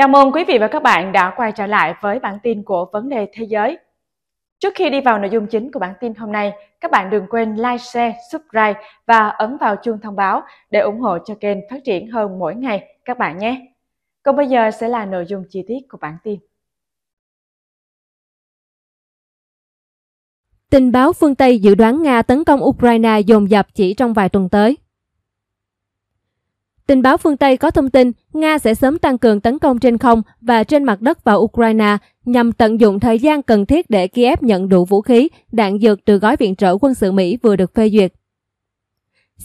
Chào mừng quý vị và các bạn đã quay trở lại với bản tin của Vấn đề Thế giới. Trước khi đi vào nội dung chính của bản tin hôm nay, các bạn đừng quên like, share, subscribe và ấn vào chuông thông báo để ủng hộ cho kênh phát triển hơn mỗi ngày các bạn nhé. Còn bây giờ sẽ là nội dung chi tiết của bản tin. Tình báo phương Tây dự đoán Nga tấn công Ukraine dồn dập chỉ trong vài tuần tới. Tình báo phương Tây có thông tin Nga sẽ sớm tăng cường tấn công trên không và trên mặt đất vào Ukraine nhằm tận dụng thời gian cần thiết để Kiev nhận đủ vũ khí, đạn dược từ gói viện trợ quân sự Mỹ vừa được phê duyệt.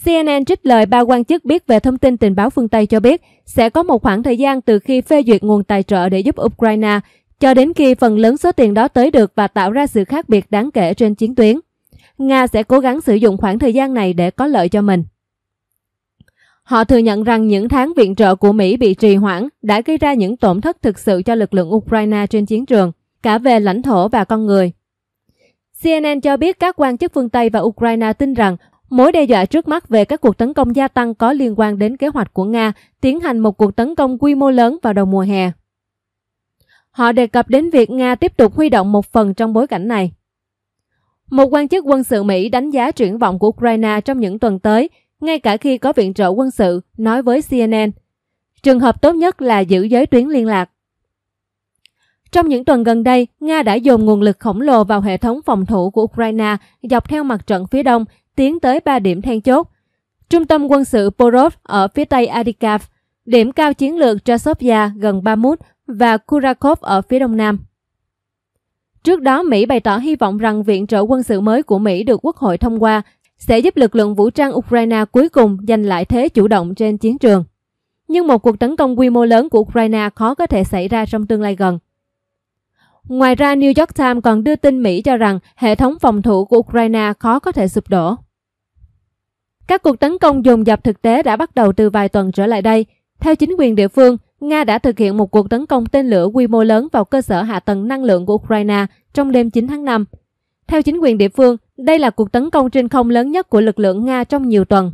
CNN trích lời ba quan chức biết về thông tin tình báo phương Tây cho biết sẽ có một khoảng thời gian từ khi phê duyệt nguồn tài trợ để giúp Ukraine cho đến khi phần lớn số tiền đó tới được và tạo ra sự khác biệt đáng kể trên chiến tuyến. Nga sẽ cố gắng sử dụng khoảng thời gian này để có lợi cho mình. Họ thừa nhận rằng những tháng viện trợ của Mỹ bị trì hoãn đã gây ra những tổn thất thực sự cho lực lượng Ukraine trên chiến trường, cả về lãnh thổ và con người. CNN cho biết các quan chức phương Tây và Ukraine tin rằng mối đe dọa trước mắt về các cuộc tấn công gia tăng có liên quan đến kế hoạch của Nga tiến hành một cuộc tấn công quy mô lớn vào đầu mùa hè. Họ đề cập đến việc Nga tiếp tục huy động một phần trong bối cảnh này. Một quan chức quân sự Mỹ đánh giá triển vọng của Ukraine trong những tuần tới ngay cả khi có viện trợ quân sự, nói với CNN. Trường hợp tốt nhất là giữ giới tuyến liên lạc. Trong những tuần gần đây, Nga đã dồn nguồn lực khổng lồ vào hệ thống phòng thủ của Ukraine dọc theo mặt trận phía đông, tiến tới 3 điểm then chốt. Trung tâm quân sự Porov ở phía tây Adikav, điểm cao chiến lược Trasovia gần Bamut và Kurakov ở phía đông nam. Trước đó, Mỹ bày tỏ hy vọng rằng viện trợ quân sự mới của Mỹ được Quốc hội thông qua sẽ giúp lực lượng vũ trang Ukraine cuối cùng giành lại thế chủ động trên chiến trường. Nhưng một cuộc tấn công quy mô lớn của Ukraine khó có thể xảy ra trong tương lai gần. Ngoài ra, New York Times còn đưa tin Mỹ cho rằng hệ thống phòng thủ của Ukraine khó có thể sụp đổ. Các cuộc tấn công dồn dập thực tế đã bắt đầu từ vài tuần trở lại đây. Theo chính quyền địa phương, Nga đã thực hiện một cuộc tấn công tên lửa quy mô lớn vào cơ sở hạ tầng năng lượng của Ukraine trong đêm 9 tháng 5, theo chính quyền địa phương, đây là cuộc tấn công trên không lớn nhất của lực lượng Nga trong nhiều tuần.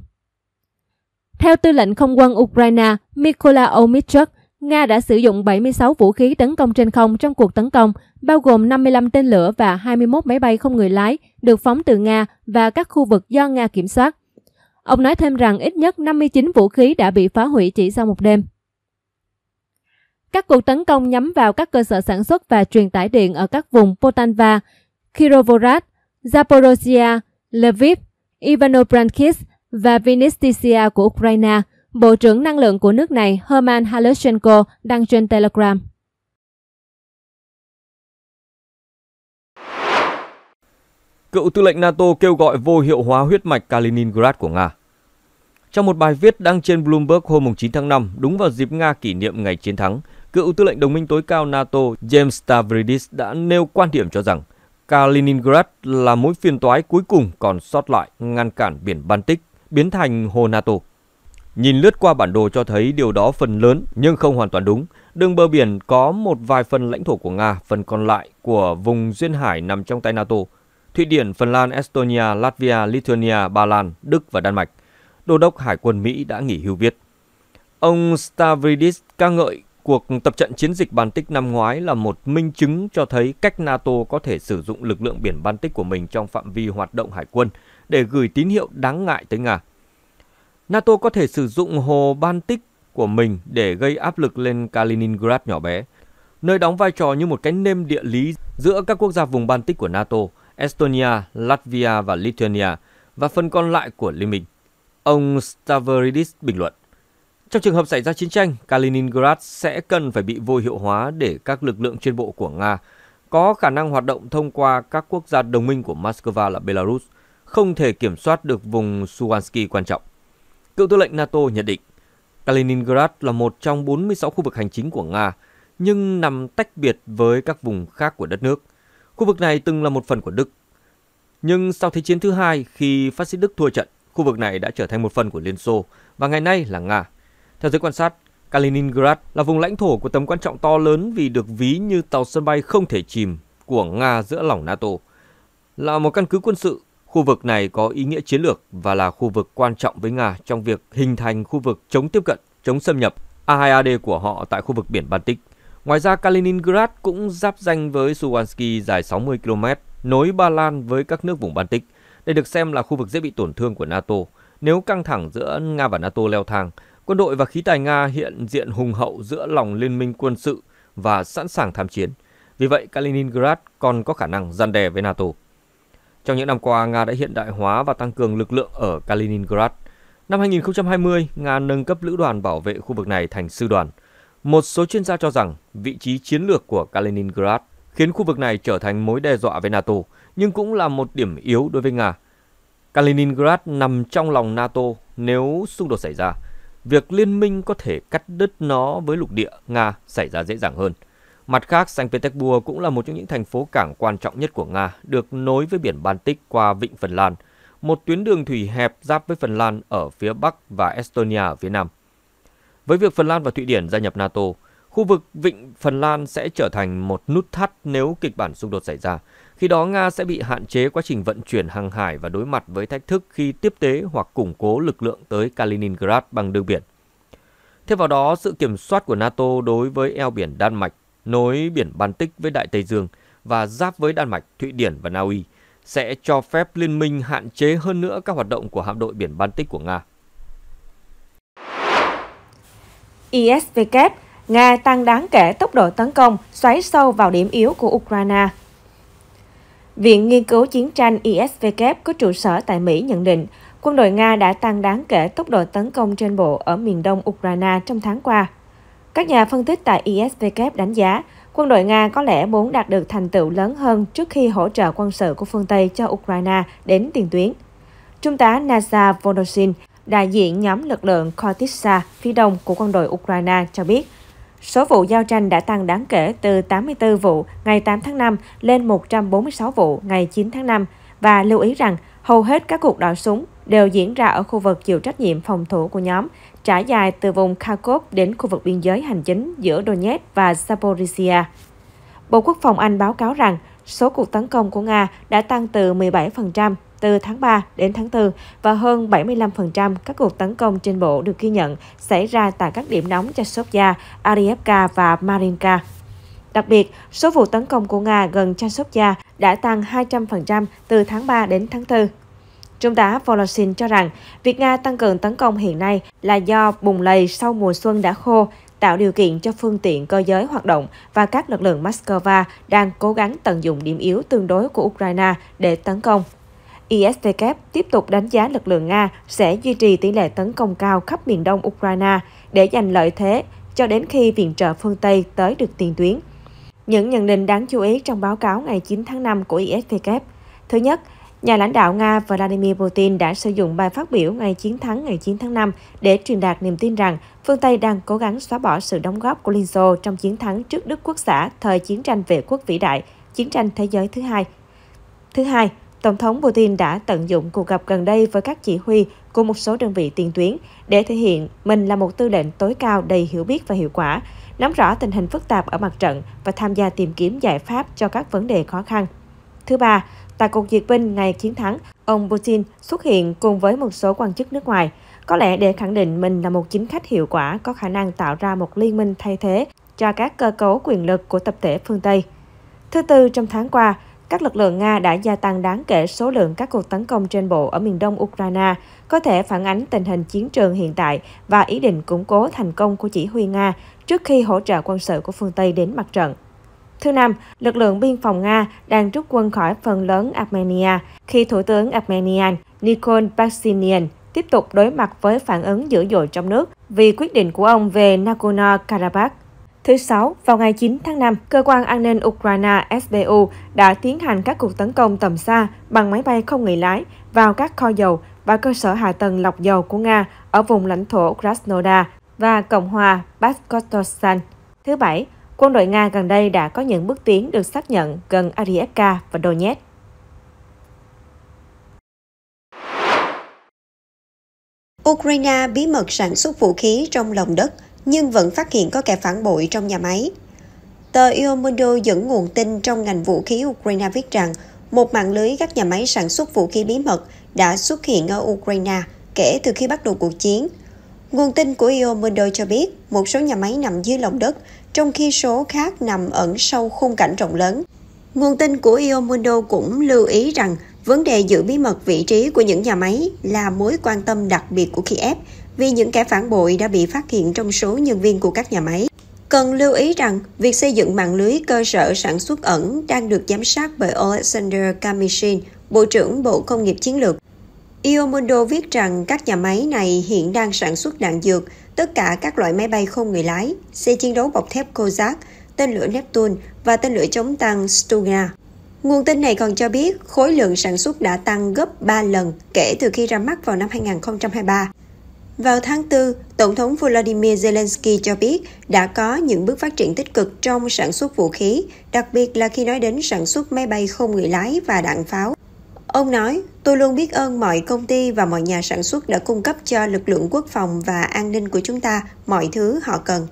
Theo tư lệnh không quân Ukraine Mykola Omichuk, Nga đã sử dụng 76 vũ khí tấn công trên không trong cuộc tấn công, bao gồm 55 tên lửa và 21 máy bay không người lái được phóng từ Nga và các khu vực do Nga kiểm soát. Ông nói thêm rằng ít nhất 59 vũ khí đã bị phá hủy chỉ sau một đêm. Các cuộc tấn công nhắm vào các cơ sở sản xuất và truyền tải điện ở các vùng Poltava, Kirovohrad, Zaporozhia, Lviv, Ivano-Frankivsk và Vinnytsia của Ukraine, Bộ trưởng Năng lượng của nước này Herman Halushenko đăng trên Telegram. Cựu tư lệnh NATO kêu gọi vô hiệu hóa huyết mạch Kaliningrad của Nga. Trong một bài viết đăng trên Bloomberg hôm 9 tháng 5, đúng vào dịp Nga kỷ niệm ngày chiến thắng, cựu tư lệnh đồng minh tối cao NATO James Stavridis đã nêu quan điểm cho rằng Kaliningrad là mũi phiên toái cuối cùng còn sót lại ngăn cản biển Baltic biến thành hồ NATO. Nhìn lướt qua bản đồ cho thấy điều đó phần lớn nhưng không hoàn toàn đúng. Đường bờ biển có một vài phần lãnh thổ của Nga, phần còn lại của vùng duyên hải nằm trong tay NATO. Thụy Điển, Phần Lan, Estonia, Latvia, Lithuania, Ba Lan, Đức và Đan Mạch. Đô đốc Hải quân Mỹ đã nghỉ hưu viết. Ông Stavridis ca ngợi Cuộc tập trận chiến dịch Baltic năm ngoái là một minh chứng cho thấy cách NATO có thể sử dụng lực lượng biển Baltic của mình trong phạm vi hoạt động hải quân để gửi tín hiệu đáng ngại tới Nga. NATO có thể sử dụng hồ Baltic của mình để gây áp lực lên Kaliningrad nhỏ bé, nơi đóng vai trò như một cái nêm địa lý giữa các quốc gia vùng Baltic của NATO, Estonia, Latvia và Lithuania và phần còn lại của Liên minh. Ông Stavridis bình luận. Trong trường hợp xảy ra chiến tranh, Kaliningrad sẽ cần phải bị vô hiệu hóa để các lực lượng chuyên bộ của Nga có khả năng hoạt động thông qua các quốc gia đồng minh của Moscow là Belarus, không thể kiểm soát được vùng Suwansky quan trọng. Cựu tư lệnh NATO nhận định, Kaliningrad là một trong 46 khu vực hành chính của Nga, nhưng nằm tách biệt với các vùng khác của đất nước. Khu vực này từng là một phần của Đức. Nhưng sau Thế chiến thứ hai, khi phát xít Đức thua trận, khu vực này đã trở thành một phần của Liên Xô và ngày nay là Nga. Theo giới quan sát, Kaliningrad là vùng lãnh thổ của tầm quan trọng to lớn vì được ví như tàu sân bay không thể chìm của Nga giữa lòng NATO. Là một căn cứ quân sự, khu vực này có ý nghĩa chiến lược và là khu vực quan trọng với Nga trong việc hình thành khu vực chống tiếp cận, chống xâm nhập A2AD của họ tại khu vực biển Baltic. Ngoài ra, Kaliningrad cũng giáp danh với Suwansky dài 60 km, nối Ba Lan với các nước vùng Baltic. Đây được xem là khu vực dễ bị tổn thương của NATO. Nếu căng thẳng giữa Nga và NATO leo thang, Quân đội và khí tài Nga hiện diện hùng hậu giữa lòng liên minh quân sự và sẵn sàng tham chiến. Vì vậy, Kaliningrad còn có khả năng gian đe với NATO. Trong những năm qua, Nga đã hiện đại hóa và tăng cường lực lượng ở Kaliningrad. Năm 2020, Nga nâng cấp lữ đoàn bảo vệ khu vực này thành sư đoàn. Một số chuyên gia cho rằng vị trí chiến lược của Kaliningrad khiến khu vực này trở thành mối đe dọa với NATO, nhưng cũng là một điểm yếu đối với Nga. Kaliningrad nằm trong lòng NATO nếu xung đột xảy ra, việc liên minh có thể cắt đứt nó với lục địa Nga xảy ra dễ dàng hơn. Mặt khác, Saint Petersburg cũng là một trong những thành phố cảng quan trọng nhất của Nga, được nối với biển Baltic qua vịnh Phần Lan, một tuyến đường thủy hẹp giáp với Phần Lan ở phía bắc và Estonia ở phía nam. Với việc Phần Lan và Thụy Điển gia nhập NATO, khu vực vịnh Phần Lan sẽ trở thành một nút thắt nếu kịch bản xung đột xảy ra, khi đó Nga sẽ bị hạn chế quá trình vận chuyển hàng hải và đối mặt với thách thức khi tiếp tế hoặc củng cố lực lượng tới Kaliningrad bằng đường biển. Thêm vào đó, sự kiểm soát của NATO đối với eo biển Đan Mạch, nối biển Baltic với Đại Tây Dương và giáp với Đan Mạch, Thụy Điển và Na Uy sẽ cho phép liên minh hạn chế hơn nữa các hoạt động của hạm đội biển Baltic của Nga. ISVK, Nga tăng đáng kể tốc độ tấn công, xoáy sâu vào điểm yếu của Ukraine. Viện Nghiên cứu Chiến tranh ISVK có trụ sở tại Mỹ nhận định, quân đội Nga đã tăng đáng kể tốc độ tấn công trên bộ ở miền đông Ukraine trong tháng qua. Các nhà phân tích tại ISVK đánh giá, quân đội Nga có lẽ muốn đạt được thành tựu lớn hơn trước khi hỗ trợ quân sự của phương Tây cho Ukraine đến tiền tuyến. Trung tá Nasa Voloshin, đại diện nhóm lực lượng Kortitsa phía đông của quân đội Ukraine cho biết, Số vụ giao tranh đã tăng đáng kể từ 84 vụ ngày 8 tháng 5 lên 146 vụ ngày 9 tháng 5 và lưu ý rằng hầu hết các cuộc đọ súng đều diễn ra ở khu vực chịu trách nhiệm phòng thủ của nhóm, trải dài từ vùng Kharkov đến khu vực biên giới hành chính giữa Donetsk và Zaporizhia. Bộ Quốc phòng Anh báo cáo rằng số cuộc tấn công của Nga đã tăng từ 17% từ tháng 3 đến tháng 4 và hơn 75% các cuộc tấn công trên bộ được ghi nhận xảy ra tại các điểm nóng cho Sofia, Arievka và Marinka. Đặc biệt, số vụ tấn công của Nga gần Chasovia đã tăng 200% từ tháng 3 đến tháng 4. Trung tá Volosin cho rằng, việc Nga tăng cường tấn công hiện nay là do bùng lầy sau mùa xuân đã khô, tạo điều kiện cho phương tiện cơ giới hoạt động và các lực lượng Moscow đang cố gắng tận dụng điểm yếu tương đối của Ukraine để tấn công. ISTK tiếp tục đánh giá lực lượng Nga sẽ duy trì tỷ lệ tấn công cao khắp miền đông Ukraine để giành lợi thế cho đến khi viện trợ phương Tây tới được tiền tuyến. Những nhận định đáng chú ý trong báo cáo ngày 9 tháng 5 của ISTK. Thứ nhất, nhà lãnh đạo Nga Vladimir Putin đã sử dụng bài phát biểu ngày chiến thắng ngày 9 tháng 5 để truyền đạt niềm tin rằng phương Tây đang cố gắng xóa bỏ sự đóng góp của Liên Xô trong chiến thắng trước Đức Quốc xã thời chiến tranh vệ quốc vĩ đại, chiến tranh thế giới thứ hai. Thứ hai, Tổng thống Putin đã tận dụng cuộc gặp gần đây với các chỉ huy của một số đơn vị tiền tuyến để thể hiện mình là một tư lệnh tối cao đầy hiểu biết và hiệu quả, nắm rõ tình hình phức tạp ở mặt trận và tham gia tìm kiếm giải pháp cho các vấn đề khó khăn. Thứ ba, tại cuộc duyệt binh ngày chiến thắng, ông Putin xuất hiện cùng với một số quan chức nước ngoài, có lẽ để khẳng định mình là một chính khách hiệu quả có khả năng tạo ra một liên minh thay thế cho các cơ cấu quyền lực của tập thể phương Tây. Thứ tư, trong tháng qua, các lực lượng Nga đã gia tăng đáng kể số lượng các cuộc tấn công trên bộ ở miền đông Ukraine, có thể phản ánh tình hình chiến trường hiện tại và ý định củng cố thành công của chỉ huy Nga trước khi hỗ trợ quân sự của phương Tây đến mặt trận. Thứ năm, lực lượng biên phòng Nga đang rút quân khỏi phần lớn Armenia khi Thủ tướng Armenia Nikol Pashinyan tiếp tục đối mặt với phản ứng dữ dội trong nước vì quyết định của ông về Nagorno-Karabakh Thứ Sáu, vào ngày 9 tháng 5, cơ quan an ninh Ukraine SBU đã tiến hành các cuộc tấn công tầm xa bằng máy bay không người lái vào các kho dầu và cơ sở hạ tầng lọc dầu của Nga ở vùng lãnh thổ Krasnodar và Cộng hòa Baskotostan. Thứ Bảy, quân đội Nga gần đây đã có những bước tiến được xác nhận gần Arievka và Donetsk. Ukraine bí mật sản xuất vũ khí trong lòng đất nhưng vẫn phát hiện có kẻ phản bội trong nhà máy. Tờ Il Mundo dẫn nguồn tin trong ngành vũ khí Ukraine viết rằng một mạng lưới các nhà máy sản xuất vũ khí bí mật đã xuất hiện ở Ukraine kể từ khi bắt đầu cuộc chiến. Nguồn tin của Il Mundo cho biết một số nhà máy nằm dưới lòng đất, trong khi số khác nằm ẩn sâu khung cảnh rộng lớn. Nguồn tin của Il Mundo cũng lưu ý rằng vấn đề giữ bí mật vị trí của những nhà máy là mối quan tâm đặc biệt của Kiev vì những kẻ phản bội đã bị phát hiện trong số nhân viên của các nhà máy. Cần lưu ý rằng, việc xây dựng mạng lưới cơ sở sản xuất ẩn đang được giám sát bởi Alexander Kamishin, Bộ trưởng Bộ Công nghiệp Chiến lược. Iomondo viết rằng các nhà máy này hiện đang sản xuất đạn dược, tất cả các loại máy bay không người lái, xe chiến đấu bọc thép Kozak, tên lửa Neptune và tên lửa chống tăng Stuga. Nguồn tin này còn cho biết khối lượng sản xuất đã tăng gấp 3 lần kể từ khi ra mắt vào năm 2023. Vào tháng 4, Tổng thống Volodymyr Zelensky cho biết đã có những bước phát triển tích cực trong sản xuất vũ khí, đặc biệt là khi nói đến sản xuất máy bay không người lái và đạn pháo. Ông nói, tôi luôn biết ơn mọi công ty và mọi nhà sản xuất đã cung cấp cho lực lượng quốc phòng và an ninh của chúng ta mọi thứ họ cần.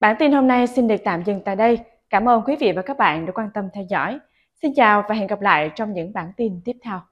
Bản tin hôm nay xin được tạm dừng tại đây. Cảm ơn quý vị và các bạn đã quan tâm theo dõi. Xin chào và hẹn gặp lại trong những bản tin tiếp theo.